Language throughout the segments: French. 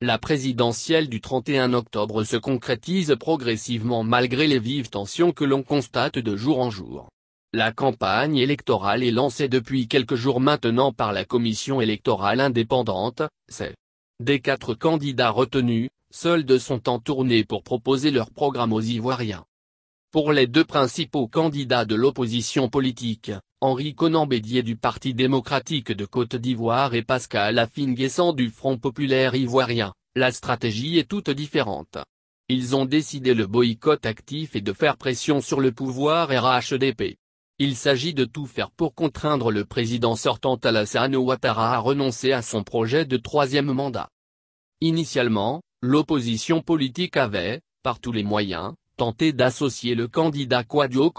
La présidentielle du 31 octobre se concrétise progressivement malgré les vives tensions que l'on constate de jour en jour. La campagne électorale est lancée depuis quelques jours maintenant par la commission électorale indépendante, c'est. Des quatre candidats retenus, seuls deux sont en tournée pour proposer leur programme aux Ivoiriens. Pour les deux principaux candidats de l'opposition politique, Henri Conan Bédier du Parti démocratique de Côte d'Ivoire et Pascal Affinguessant du Front populaire ivoirien, la stratégie est toute différente. Ils ont décidé le boycott actif et de faire pression sur le pouvoir RHDP. Il s'agit de tout faire pour contraindre le président sortant Alassane Ouattara à renoncer à son projet de troisième mandat. Initialement, l'opposition politique avait, par tous les moyens, tenté d'associer le candidat Quadio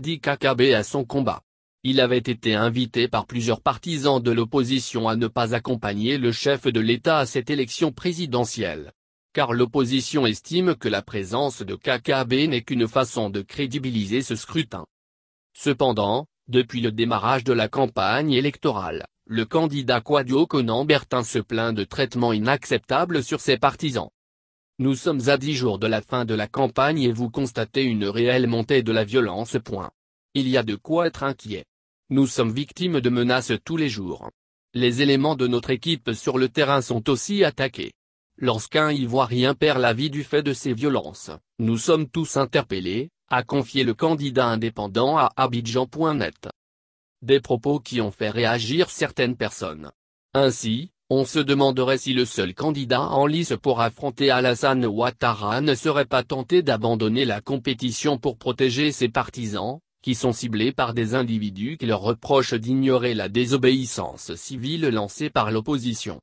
dit KKB à son combat. Il avait été invité par plusieurs partisans de l'opposition à ne pas accompagner le chef de l'État à cette élection présidentielle. Car l'opposition estime que la présence de KKB n'est qu'une façon de crédibiliser ce scrutin. Cependant, depuis le démarrage de la campagne électorale, le candidat Quadio Conan Bertin se plaint de traitements inacceptables sur ses partisans. Nous sommes à dix jours de la fin de la campagne et vous constatez une réelle montée de la violence. Point. Il y a de quoi être inquiet. Nous sommes victimes de menaces tous les jours. Les éléments de notre équipe sur le terrain sont aussi attaqués. Lorsqu'un Ivoirien perd la vie du fait de ces violences, nous sommes tous interpellés, a confié le candidat indépendant à Abidjan.net. Des propos qui ont fait réagir certaines personnes. Ainsi, on se demanderait si le seul candidat en lice pour affronter Alassane Ouattara ne serait pas tenté d'abandonner la compétition pour protéger ses partisans, qui sont ciblés par des individus qui leur reprochent d'ignorer la désobéissance civile lancée par l'opposition.